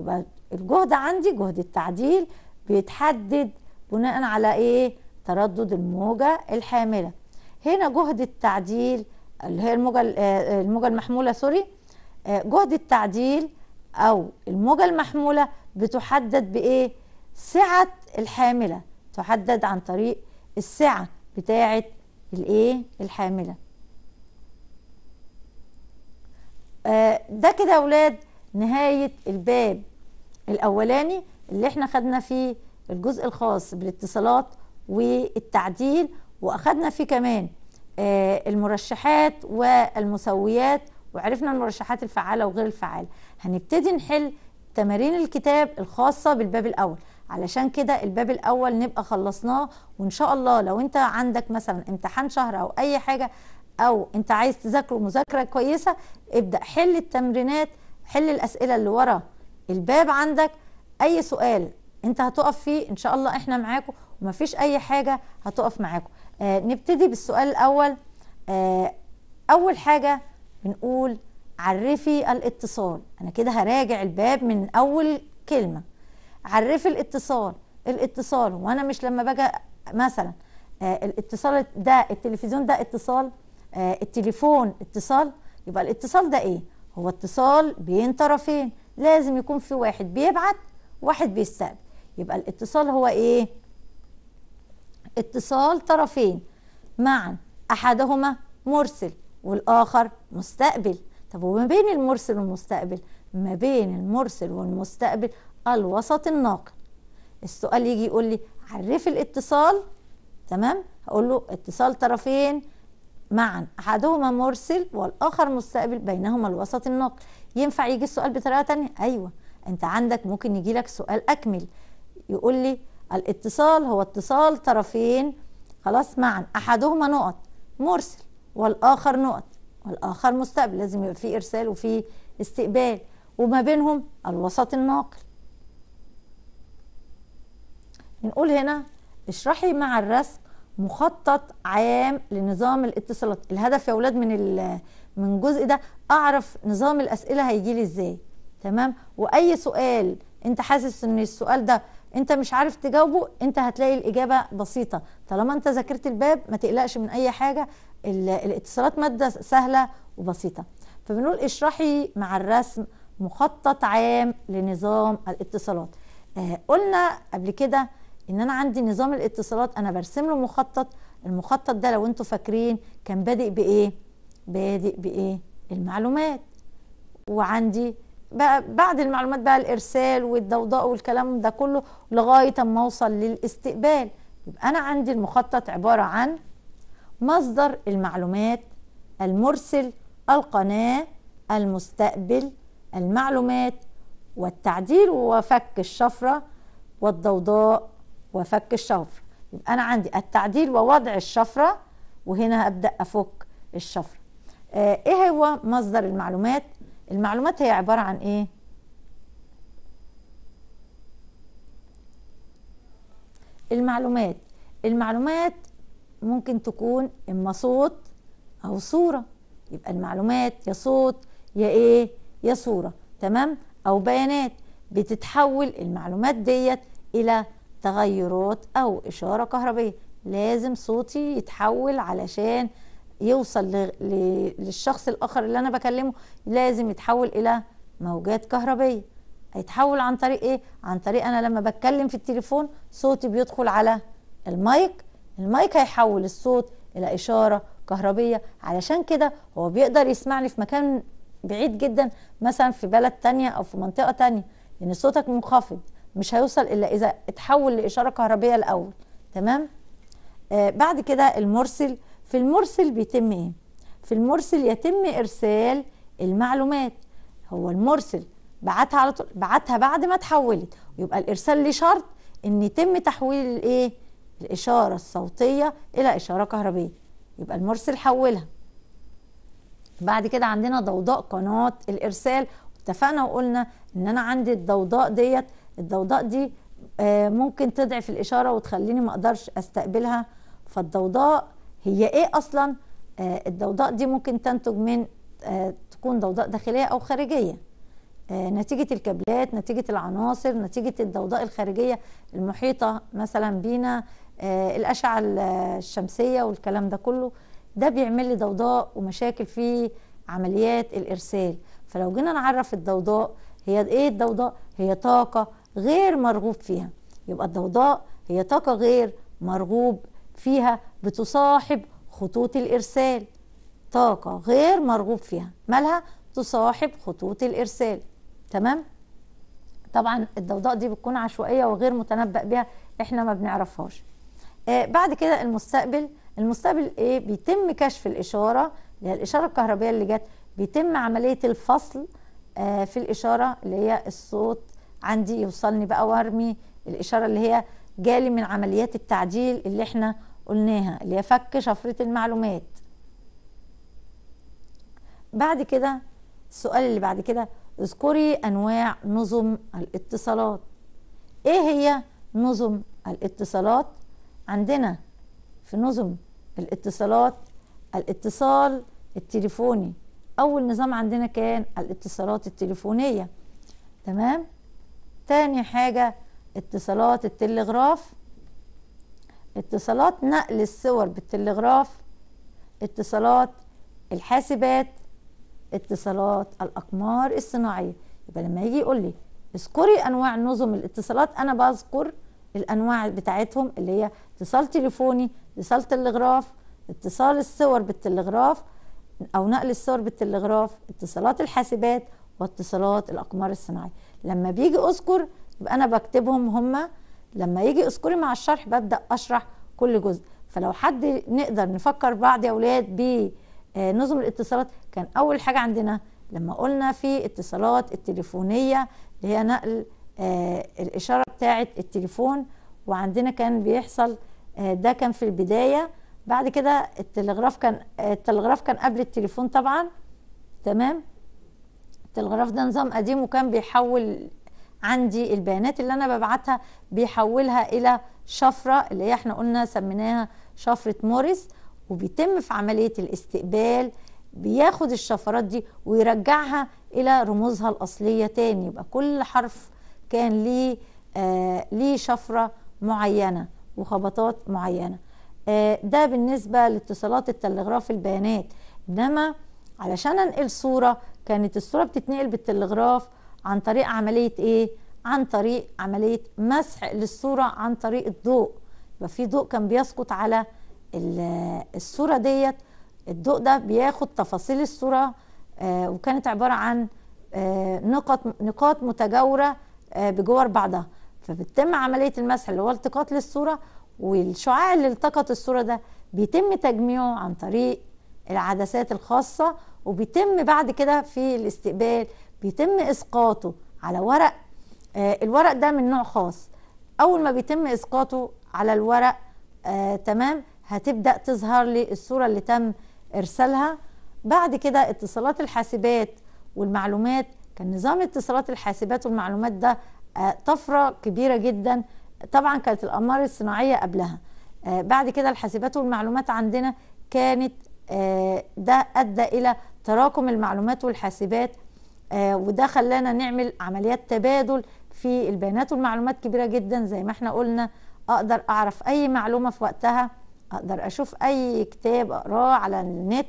[SPEAKER 1] يبقى الجهد عندي جهد التعديل بيتحدد بناء على ايه تردد الموجه الحامله هنا جهد التعديل اللي هي الموجه آه، آه، الموجه المحموله سوري آه، جهد التعديل او الموجه المحموله بتحدد بايه سعه الحامله تحدد عن طريق السعه بتاعه الايه الحامله ده كده يا اولاد نهايه الباب الاولاني اللي احنا خدنا فيه الجزء الخاص بالاتصالات والتعديل واخدنا فيه كمان آه، المرشحات والمسويات وعرفنا المرشحات الفعاله وغير الفعاله هنبتدي نحل تمارين الكتاب الخاصه بالباب الاول علشان كده الباب الاول نبقى خلصناه وان شاء الله لو انت عندك مثلا امتحان شهر او اي حاجه او انت عايز تذاكره مذاكره كويسه ابدا حل التمرينات حل الاسئله اللي ورا الباب عندك اي سؤال انت هتقف فيه ان شاء الله احنا معاكم ومفيش اي حاجه هتقف معاكم آه نبتدي بالسؤال الاول آه اول حاجه بنقول عرفي الاتصال انا كده هراجع الباب من اول كلمه عرفي الاتصال الاتصال وانا مش لما باجي مثلا آه الاتصال ده التلفزيون ده اتصال آه التليفون اتصال يبقى الاتصال ده ايه هو اتصال بين طرفين لازم يكون في واحد بيبعت واحد بيستقبل يبقى الاتصال هو ايه اتصال طرفين معا احدهما مرسل والاخر مستقبل طب وما بين المرسل والمستقبل ما بين المرسل والمستقبل الوسط الناقل السؤال يجي يقول لي عرف الاتصال تمام هقول له اتصال طرفين معا احدهما مرسل والاخر مستقبل بينهما الوسط الناقل ينفع يجي السؤال بطريقه ثانيه ايوه انت عندك ممكن يجي لك سؤال اكمل يقول لي الاتصال هو اتصال طرفين خلاص معا احدهما نقط مرسل والاخر نقط والاخر مستقبل لازم يبقى في ارسال وفي استقبال وما بينهم الوسط الناقل نقول هنا اشرحي مع الرسم مخطط عام لنظام الاتصالات الهدف يا اولاد من من الجزء ده اعرف نظام الاسئله هيجي لي ازاي تمام واي سؤال انت حاسس ان السؤال ده انت مش عارف تجاوبه انت هتلاقي الاجابه بسيطه طالما انت ذاكرت الباب ما تقلقش من اي حاجه الاتصالات ماده سهله وبسيطه فبنقول اشرحي مع الرسم مخطط عام لنظام الاتصالات آه قلنا قبل كده ان انا عندي نظام الاتصالات انا برسم له مخطط المخطط ده لو انتوا فاكرين كان بادئ بايه بادئ بايه المعلومات وعندي بقى بعد المعلومات بقى الارسال والضوضاء والكلام ده كله لغايه اما اوصل للاستقبال يبقى انا عندي المخطط عباره عن مصدر المعلومات المرسل القناه المستقبل المعلومات والتعديل وفك الشفره والضوضاء وفك الشفر يبقى انا عندي التعديل ووضع الشفره وهنا هبدا افك الشفره آه ايه هو مصدر المعلومات المعلومات هي عباره عن ايه المعلومات المعلومات ممكن تكون اما صوت او صوره يبقى المعلومات يا صوت يا ايه يا صوره تمام او بيانات بتتحول المعلومات ديت الى تغيرات او اشاره كهربيه لازم صوتي يتحول علشان يوصل للشخص الاخر اللي انا بكلمه لازم يتحول الى موجات كهربيه هيتحول عن طريق ايه عن طريق انا لما بتكلم في التليفون صوتي بيدخل على المايك المايك هيحول الصوت الى اشاره كهربيه علشان كده هو بيقدر يسمعني في مكان بعيد جدا مثلا في بلد تانية او في منطقه تانية لان صوتك منخفض مش هيوصل الا اذا اتحول لاشاره كهربيه الاول تمام آه بعد كده المرسل في المرسل بيتم ايه في المرسل يتم ارسال المعلومات هو المرسل بعتها على طول بعتها بعد ما اتحولت يبقى الارسال ليه شرط ان يتم تحويل الايه الاشاره الصوتيه الى اشاره كهربيه يبقى المرسل حولها بعد كده عندنا ضوضاء قناه الارسال اتفقنا وقلنا ان انا عندي الضوضاء ديت الضوضاء دي آه، ممكن تضعف الاشاره وتخليني ما اقدرش استقبلها فالضوضاء هي ايه اصلا آه، الضوضاء دي ممكن تنتج من آه، تكون ضوضاء داخليه او خارجيه نتيجه الكابلات نتيجه العناصر نتيجه الضوضاء الخارجيه المحيطه مثلا بينا الاشعه الشمسيه والكلام ده كله ده بيعمل لي ضوضاء ومشاكل في عمليات الارسال فلو جينا نعرف الضوضاء هي ايه الضوضاء هي طاقه غير مرغوب فيها يبقى الضوضاء هي طاقة غير مرغوب فيها بتصاحب خطوط الإرسال طاقة غير مرغوب فيها مالها تصاحب خطوط الإرسال تمام طبعا الضوضاء دي بتكون عشوائية وغير متنبأ بها احنا ما بنعرفهاش آه بعد كده المستقبل المستقبل ايه بيتم كشف الإشارة اللي يعني هي الإشارة الكهربية اللي جت بيتم عملية الفصل آه في الإشارة اللي هي الصوت عندي يوصلني بقى وارمي الاشاره اللي هي جالي من عمليات التعديل اللي احنا قلناها اللي هي فك شفره المعلومات بعد كده السؤال اللي بعد كده اذكري انواع نظم الاتصالات ايه هي نظم الاتصالات عندنا في نظم الاتصالات الاتصال التليفوني اول نظام عندنا كان الاتصالات التليفونيه تمام تاني حاجة اتصالات التلغراف اتصالات نقل الصور بالتلغراف اتصالات الحاسبات اتصالات الأقمار الصناعية يبقى لما يجي يقول لي اذكري أنواع نظم الاتصالات أنا بذكر الأنواع بتاعتهم اللي هي اتصال تليفوني اتصال تلغراف اتصال الصور بالتلغراف أو نقل الصور بالتلغراف اتصالات الحاسبات واتصالات الأقمار الصناعية لما بيجي اذكر يبقى انا بكتبهم هما لما يجي اذكري مع الشرح ببدا اشرح كل جزء فلو حد نقدر نفكر بعض يا اولاد بنظم آه، الاتصالات كان اول حاجه عندنا لما قلنا في اتصالات التليفونيه اللي هي نقل آه الاشاره بتاعه التليفون وعندنا كان بيحصل آه ده كان في البدايه بعد كده التلغراف كان آه التلغراف كان قبل التليفون طبعا تمام التلغراف ده نظام قديم وكان بيحول عندي البيانات اللي انا ببعتها بيحولها الى شفره اللي هي احنا قلنا سميناها شفره موريس وبيتم في عمليه الاستقبال بياخد الشفرات دي ويرجعها الى رموزها الاصليه تاني يبقى كل حرف كان ليه آه ليه شفره معينه وخبطات معينه آه ده بالنسبه لاتصالات التلغراف البيانات انما علشان انقل صوره كانت الصوره بتتنقل بالتلغراف عن طريق عمليه ايه عن طريق عمليه مسح للصوره عن طريق الضوء يبقى في ضوء كان بيسقط على الصوره ديت الضوء ده بياخد تفاصيل الصوره آه، وكانت عباره عن آه، نقط نقاط متجاوره آه، بجوار بعضها فبتتم عمليه المسح اللي هو التقاط للصوره والشعاع اللي التقط الصوره ده بيتم تجميعه عن طريق العدسات الخاصه وبيتم بعد كده في الاستقبال بيتم اسقاطه على ورق آه الورق ده من نوع خاص اول ما بيتم اسقاطه على الورق آه تمام هتبدا تظهر لي الصوره اللي تم ارسالها بعد كده اتصالات الحاسبات والمعلومات كان نظام اتصالات الحاسبات والمعلومات ده آه طفره كبيره جدا طبعا كانت الاقمار الصناعيه قبلها آه بعد كده الحاسبات والمعلومات عندنا كانت آه، ده ادى الى تراكم المعلومات والحاسبات آه، وده خلانا نعمل عمليات تبادل في البيانات والمعلومات كبيره جدا زي ما احنا قلنا اقدر اعرف اي معلومه في وقتها اقدر اشوف اي كتاب اقراه على النت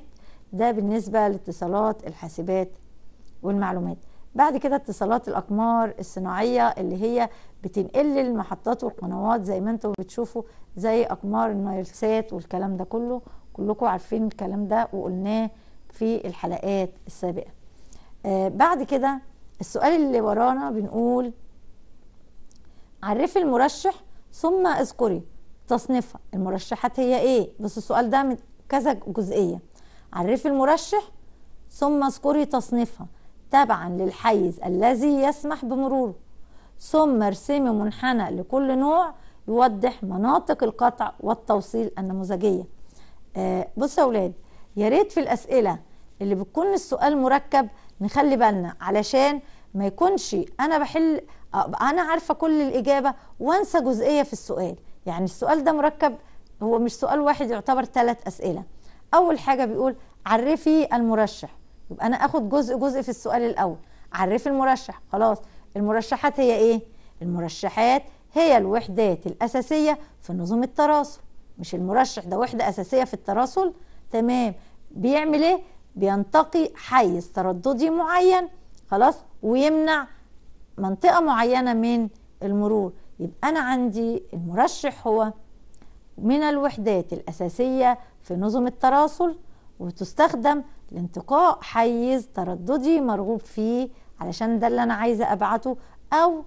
[SPEAKER 1] ده بالنسبه لاتصالات الحاسبات والمعلومات بعد كده اتصالات الاقمار الصناعيه اللي هي بتنقل المحطات والقنوات زي ما انتم بتشوفوا زي اقمار النايلسات والكلام ده كله كلكم عارفين الكلام ده وقلناه في الحلقات السابقه آه بعد كده السؤال اللي ورانا بنقول عرفي المرشح ثم اذكري تصنيفها المرشحات هي ايه بس السؤال ده من كذا جزئيه عرفي المرشح ثم اذكري تصنيفها تبعا للحيز الذي يسمح بمروره ثم ارسمي منحنى لكل نوع يوضح مناطق القطع والتوصيل النموذجيه آه بصوا يا اولاد يا ريت في الاسئله اللي بتكون السؤال مركب نخلي بالنا علشان ما يكونش انا بحل آه، انا عارفه كل الاجابه وانسى جزئيه في السؤال يعني السؤال ده مركب هو مش سؤال واحد يعتبر ثلاث اسئله اول حاجه بيقول عرفي المرشح يبقى انا اخد جزء جزء في السؤال الاول عرفي المرشح خلاص المرشحات هي ايه المرشحات هي الوحدات الاساسيه في نظم التراسل مش المرشح ده وحده اساسيه في التراسل تمام بيعمل ايه بينتقي حيز ترددي معين خلاص ويمنع منطقه معينه من المرور يبقى انا عندي المرشح هو من الوحدات الاساسيه في نظم التراسل وتستخدم لانتقاء حيز ترددي مرغوب فيه علشان ده اللي انا عايزه ابعته او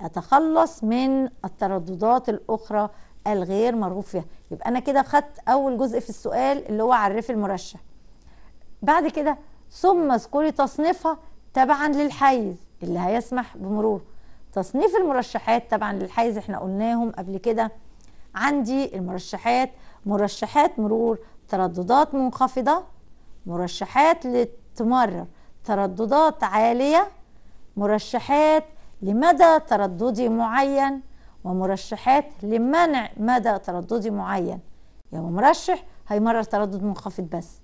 [SPEAKER 1] اتخلص من الترددات الاخرى الغير مرغوب فيها يبقى انا كده خدت اول جزء في السؤال اللي هو عرف المرشح بعد كده ثم اذكري تصنيفها تبعا للحيز اللي هيسمح بمرور تصنيف المرشحات تبعا للحيز احنا قلناهم قبل كده عندي المرشحات مرشحات مرور ترددات منخفضة مرشحات لتمرر ترددات عالية مرشحات لمدى ترددي معين ومرشحات لمنع مدى ترددي معين يبقى مرشح هيمرر تردد منخفض بس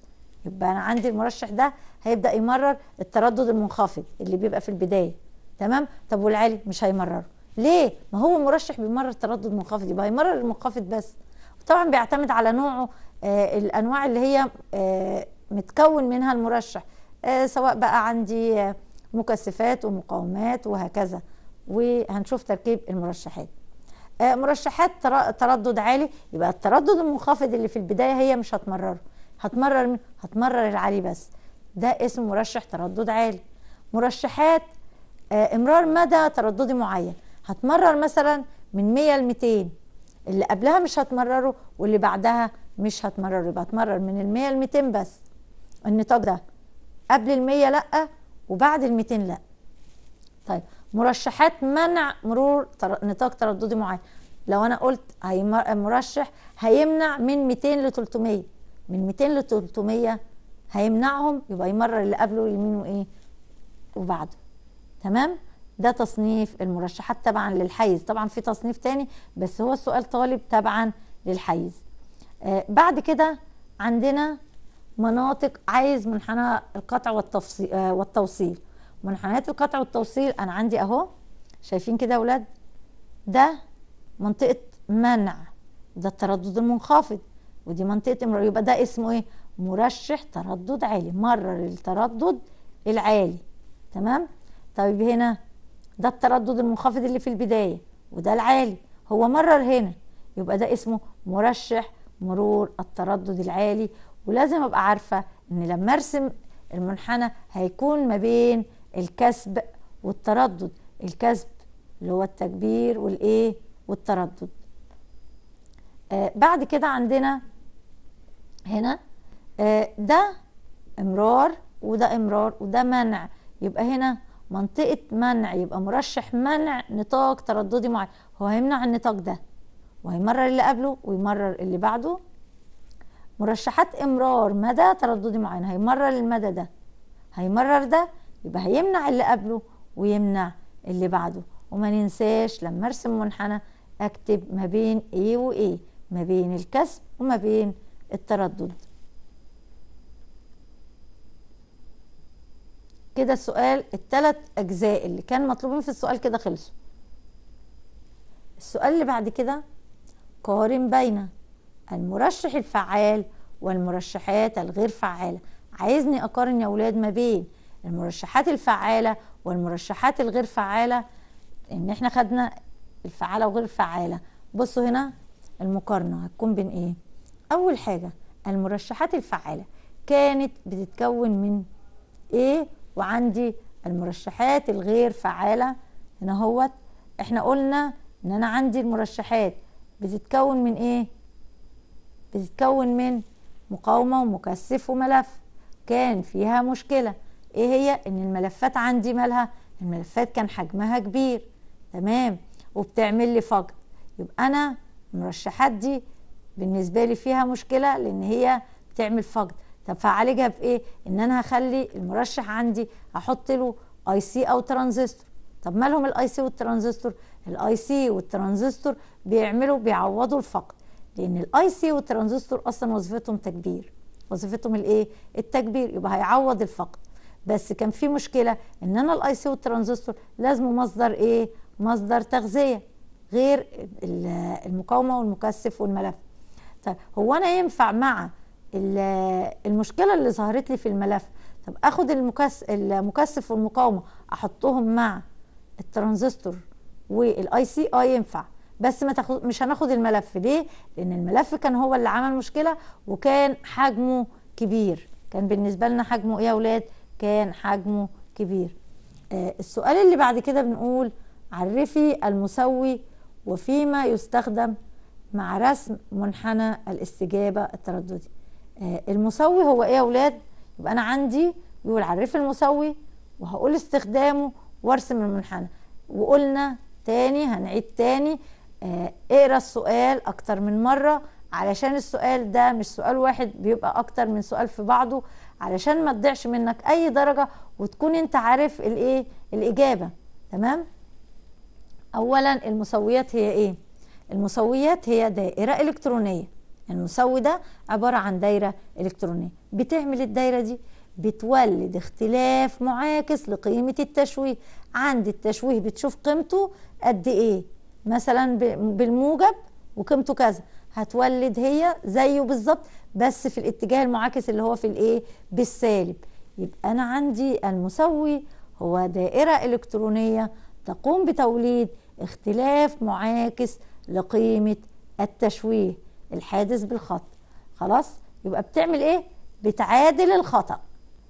[SPEAKER 1] يبقى انا عندي المرشح ده هيبدا يمرر التردد المنخفض اللي بيبقى في البدايه تمام طب والعالي مش هيمرره ليه ما هو مرشح بيمرر تردد منخفض يبقى هيمرر المنخفض بس طبعا بيعتمد على نوعه آه الانواع اللي هي آه متكون منها المرشح آه سواء بقى عندي آه مكثفات ومقاومات وهكذا وهنشوف تركيب المرشحات آه، مرشحات تردد عالي يبقى التردد المنخفض اللي في البدايه هي مش هتمرره هتمرر هتمرر العالي بس ده اسم مرشح تردد عالي مرشحات آه، امرار مدى ترددي معين هتمرر مثلا من 100 ل 200 اللي قبلها مش هتمرره واللي بعدها مش هتمرره يبقى هتمرر من ال 100 ل 200 بس النطاق ده قبل ال 100 لا وبعد ال 200 لا طيب مرشحات منع مرور نطاق ترددي معين لو انا قلت هي مرشح هيمنع من 200 ل 300 من 200 ل 300 هيمنعهم يبقى يمرر اللي قبله يمين وايه وبعده تمام ده تصنيف المرشحات تبعا للحيز طبعا في تصنيف تاني بس هو السؤال طالب تبعا للحيز آه بعد كده عندنا مناطق عايز منحنى القطع والتفصيل آه والتوصيل منحنيات القطع والتوصيل انا عندي اهو شايفين كده يا ولاد ده منطقه منع ده التردد المنخفض ودي منطقه امرار يبقى ده اسمه ايه مرشح تردد عالي مرر التردد العالي تمام طيب هنا ده التردد المنخفض اللي في البدايه وده العالي هو مرر هنا يبقى ده اسمه مرشح مرور التردد العالي ولازم ابقى عارفه ان لما ارسم المنحنى هيكون ما بين الكسب والتردد الكسب اللي هو التكبير والايه والتردد آه بعد كده عندنا هنا آه ده امرار وده امرار وده منع يبقى هنا منطقة منع يبقى مرشح منع نطاق ترددي معين هو هيمنع النطاق ده وهيمرر اللي قبله ويمرر اللي بعده مرشحات امرار مدى ترددي معين هيمرر المدى ده هيمرر ده يبقى هيمنع اللي قبله ويمنع اللي بعده وما ننساش لما ارسم منحنى اكتب ما بين ايه وايه ما بين الكسب وما بين التردد كده السؤال الثلاث اجزاء اللي كان مطلوبين في السؤال كده خلصوا السؤال اللي بعد كده قارن بين المرشح الفعال والمرشحات الغير فعاله عايزني اقارن يا اولاد ما بين المرشحات الفعالة والمرشحات الغير فعالة ان احنا خدنا الفعالة وغير الفعاله بصوا هنا المقارنة هتكون بين ايه اول حاجة المرشحات الفعالة كانت بتتكون من ايه وعندي المرشحات الغير فعالة هنا هوت احنا قلنا ان انا عندي المرشحات بتتكون من ايه بتتكون من مقاومة ومكثف وملف كان فيها مشكلة ايه هي ان الملفات عندي مالها الملفات كان حجمها كبير تمام وبتعمل لي فقد يبقى انا المرشحات دي بالنسبه لي فيها مشكله لان هي بتعمل فقد طب فعالجها بايه ان انا هخلي المرشح عندي احط له اي سي او ترانزستور طب مالهم الاي سي والترانزستور الاي سي والترانزستور بيعملوا بيعوضوا الفقد لان الاي سي والترانزستور اصلا وظيفتهم تكبير وظيفتهم الايه التكبير يبقى هيعوض الفقد بس كان في مشكله ان انا الاي سي والترانزستور لازم مصدر ايه مصدر تغذيه غير المقاومه والمكثف والملف طيب هو انا ينفع مع المشكله اللي ظهرت لي في الملف طب اخد المكثف المكثف والمقاومه احطهم مع الترانزستور والاي سي اه ينفع بس ما تاخد مش هناخد الملف ليه لان الملف كان هو اللي عمل مشكله وكان حجمه كبير كان بالنسبه لنا حجمه ايه يا اولاد كان حجمه كبير آه، السؤال اللي بعد كده بنقول عرفي المسوي وفيما يستخدم مع رسم منحنى الاستجابة الترددي آه، المسوي هو ايه يا اولاد يبقى انا عندي يقول عرفي المسوي وهقول استخدامه وارسم المنحنى وقلنا تاني هنعيد تاني آه، اقرا السؤال اكتر من مرة علشان السؤال ده مش سؤال واحد بيبقى اكتر من سؤال في بعضه علشان ما تضيعش منك اي درجه وتكون انت عارف الايه الاجابه تمام اولا المسويات هي ايه المسويات هي دائره الكترونيه يعني المسوي ده عباره عن دايره الكترونيه بتعمل الدايره دي بتولد اختلاف معاكس لقيمه التشويه عند التشويه بتشوف قيمته قد ايه مثلا بالموجب وقيمته كذا هتولد هي زيه بالظبط بس في الاتجاه المعاكس اللي هو في الايه بالسالب يبقى انا عندي المسوي هو دائره الكترونيه تقوم بتوليد اختلاف معاكس لقيمه التشويه الحادث بالخط خلاص يبقى بتعمل ايه بتعادل الخطا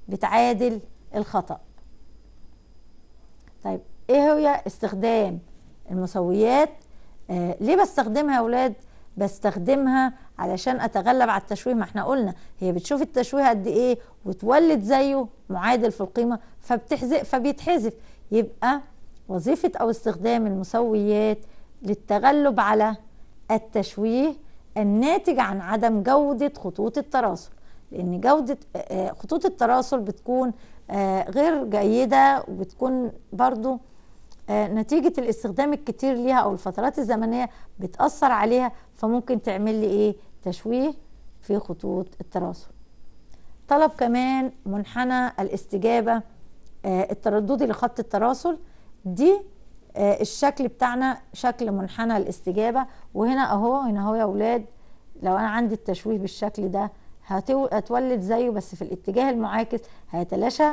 [SPEAKER 1] بتعادل الخطا طيب ايه هي استخدام المسويات آه ليه بستخدمها يا اولاد بستخدمها علشان اتغلب على التشويه ما احنا قلنا هي بتشوف التشويه قد ايه وتولد زيه معادل في القيمه فبتحذف فبيتحذف يبقى وظيفه او استخدام المسويات للتغلب على التشويه الناتج عن عدم جوده خطوط التراسل لان جوده آه، آه، خطوط التراسل بتكون آه، غير جيده وبتكون برضو آه، نتيجة الاستخدام الكتير ليها أو الفترات الزمنية بتأثر عليها فممكن تعمل لي إيه تشويه في خطوط التراسل طلب كمان منحنى الاستجابة آه، الترددي لخط التراسل دي آه، الشكل بتاعنا شكل منحنى الاستجابة وهنا أهو هنا أهو يا أولاد لو أنا عندي التشويه بالشكل ده هتولد زيه بس في الاتجاه المعاكس هيتلاشى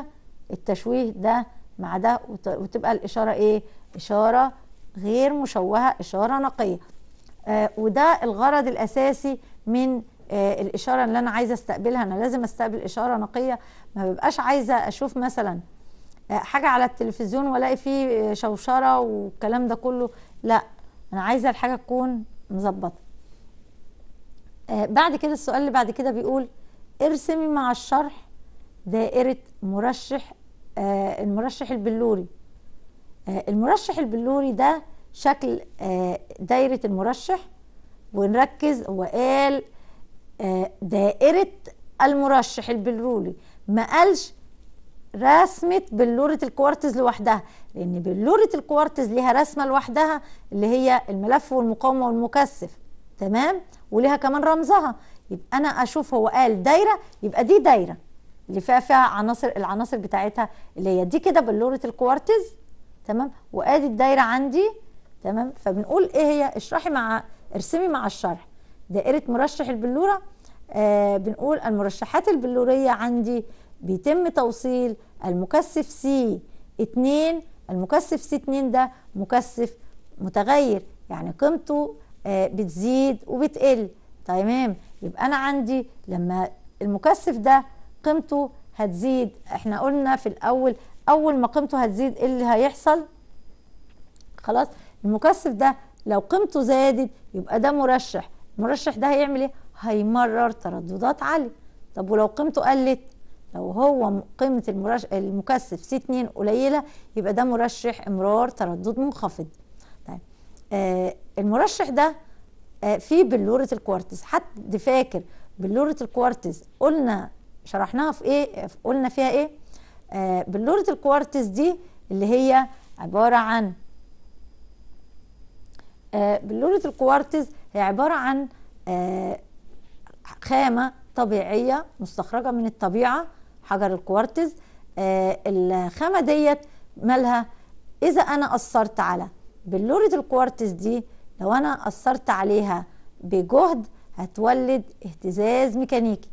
[SPEAKER 1] التشويه ده مع ده وتبقى الإشارة إيه؟ إشارة غير مشوهة إشارة نقية آه وده الغرض الأساسي من آه الإشارة اللي أنا عايزة استقبلها أنا لازم استقبل إشارة نقية ما ببقاش عايزة أشوف مثلا آه حاجة على التلفزيون وألاقي فيه آه، شوشرة والكلام ده كله لا أنا عايزة الحاجة تكون مظبطة آه، بعد كده السؤال اللي بعد كده بيقول ارسمي مع الشرح دائرة مرشح آه، المرشح البلوري آه، المرشح البلوري ده شكل آه، دايرة المرشح ونركز وقال دائرة المرشح البلوري ما قالش رسمة بلورة الكوارتز لوحدها لأن بلورة الكوارتز ليها رسمة لوحدها اللي هي الملف والمقاومة والمكثف تمام وليها كمان رمزها يبقى أنا أشوف هو قال دايرة يبقى دي دايرة اللي فيها فيها عناصر العناصر بتاعتها اللي هي دي كده بلوره الكوارتز تمام وادي الدايره عندي تمام فبنقول ايه هي اشرحي مع ارسمي مع الشرح دائره مرشح البلوره آه بنقول المرشحات البلوريه عندي بيتم توصيل المكثف سي 2 المكثف سي 2 ده مكثف متغير يعني قيمته آه بتزيد وبتقل تمام طيب يبقى انا عندي لما المكثف ده قيمته هتزيد احنا قلنا في الاول اول ما قيمته هتزيد ايه اللي هيحصل خلاص المكثف ده لو قيمته زادت يبقى ده مرشح المرشح ده هيعمل ايه هيمرر ترددات عاليه طب ولو قيمته قلت لو هو قيمه المرش... المكثف سي 2 قليله يبقى ده مرشح امرار تردد منخفض طيب آه المرشح ده آه فيه بلوره الكوارتز حد فاكر بلوره الكوارتز قلنا شرحناها في ايه في قلنا فيها ايه آه بلوره الكوارتز دي اللي هي عباره عن آه بلوره الكوارتز هي عباره عن آه خامه طبيعيه مستخرجه من الطبيعه حجر الكوارتز آه الخامه ديت مالها اذا انا اثرت على بلوره الكوارتز دي لو انا اثرت عليها بجهد هتولد اهتزاز ميكانيكي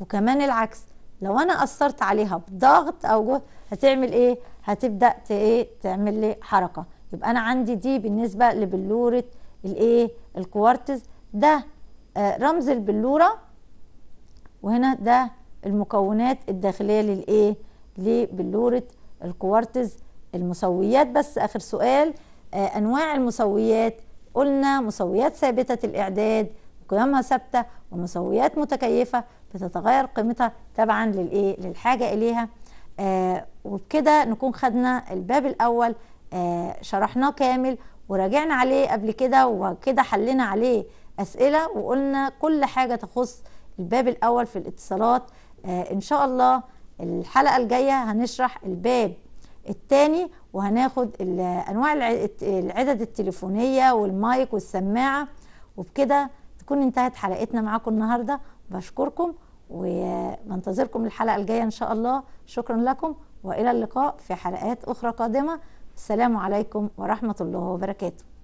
[SPEAKER 1] وكمان العكس لو انا اثرت عليها بضغط او جهد هتعمل ايه هتبدا ايه تعمل لي حركه يبقى انا عندي دي بالنسبه لبلوره الايه الكوارتز ده آه، رمز البلوره وهنا ده المكونات الداخليه للايه لبلوره الكوارتز المسويات بس اخر سؤال آه، انواع المسويات قلنا مسويات ثابته الاعداد وقيمها ثابته ومسويات متكيفه بتتغير قيمتها تبعا للايه للحاجه اليها آه وبكده نكون خدنا الباب الاول آه شرحناه كامل وراجعنا عليه قبل كده وكده حلينا عليه اسئله وقلنا كل حاجه تخص الباب الاول في الاتصالات آه ان شاء الله الحلقه الجايه هنشرح الباب الثاني وهناخد انواع العدد التليفونيه والمايك والسماعه وبكده تكون انتهت حلقتنا معاكم النهارده بشكركم وبنتظركم الحلقة الجاية إن شاء الله شكرا لكم وإلى اللقاء في حلقات أخرى قادمة السلام عليكم ورحمة الله وبركاته